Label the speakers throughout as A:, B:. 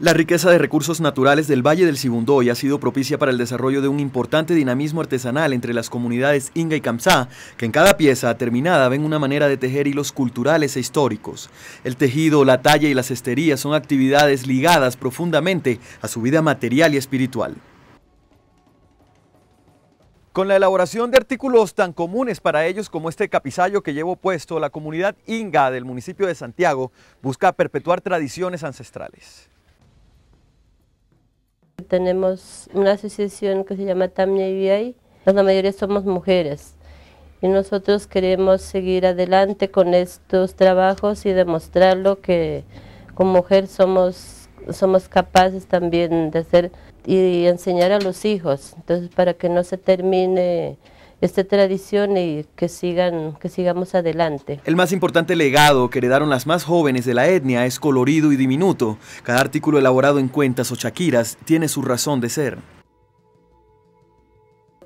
A: La riqueza de recursos naturales del Valle del Sibundoy ha sido propicia para el desarrollo de un importante dinamismo artesanal entre las comunidades Inga y Kamsá, que en cada pieza terminada ven una manera de tejer hilos culturales e históricos. El tejido, la talla y las esterías son actividades ligadas profundamente a su vida material y espiritual. Con la elaboración de artículos tan comunes para ellos como este capizayo que llevo puesto, la comunidad Inga del municipio de Santiago busca perpetuar tradiciones ancestrales
B: tenemos una asociación que se llama Tamia y pues la mayoría somos mujeres y nosotros queremos seguir adelante con estos trabajos y demostrarlo que como mujer somos, somos capaces también de hacer y enseñar a los hijos, entonces para que no se termine esta tradición y que, sigan, que sigamos adelante. El
A: más importante legado que heredaron las más jóvenes de la etnia es colorido y diminuto. Cada artículo elaborado en cuentas o chaquiras tiene su razón de ser.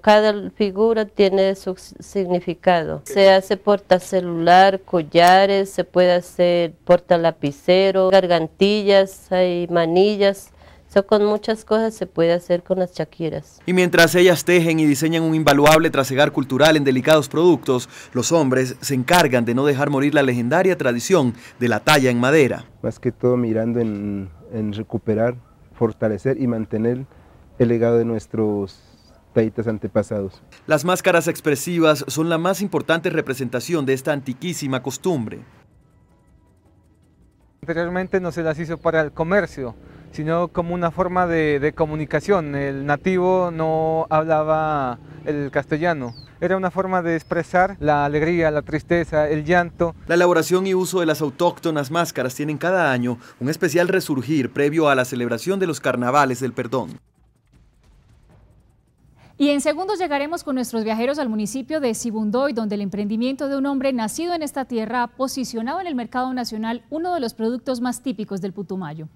B: Cada figura tiene su significado. Se hace porta celular, collares, se puede hacer porta lapicero, gargantillas, hay manillas con muchas cosas se puede hacer con las chaquiras.
A: Y mientras ellas tejen y diseñan un invaluable trasegar cultural en delicados productos, los hombres se encargan de no dejar morir la legendaria tradición de la talla en madera.
C: Más que todo mirando en, recuperar, fortalecer y mantener el legado de nuestros antepasados.
A: Las máscaras expresivas son la más importante representación de esta antiquísima costumbre.
C: Anteriormente no se las hizo para el comercio, sino como una forma de, comunicación. El nativo no hablaba el castellano. Era una forma de expresar la alegría, la tristeza, el llanto.
A: La elaboración y uso de las autóctonas máscaras tienen cada año un especial resurgir previo a la celebración de los carnavales del perdón. Y en segundos llegaremos con nuestros viajeros al municipio de Sibundoy, donde el emprendimiento de un hombre nacido en esta tierra ha posicionado en el mercado nacional uno de los productos más típicos del Putumayo.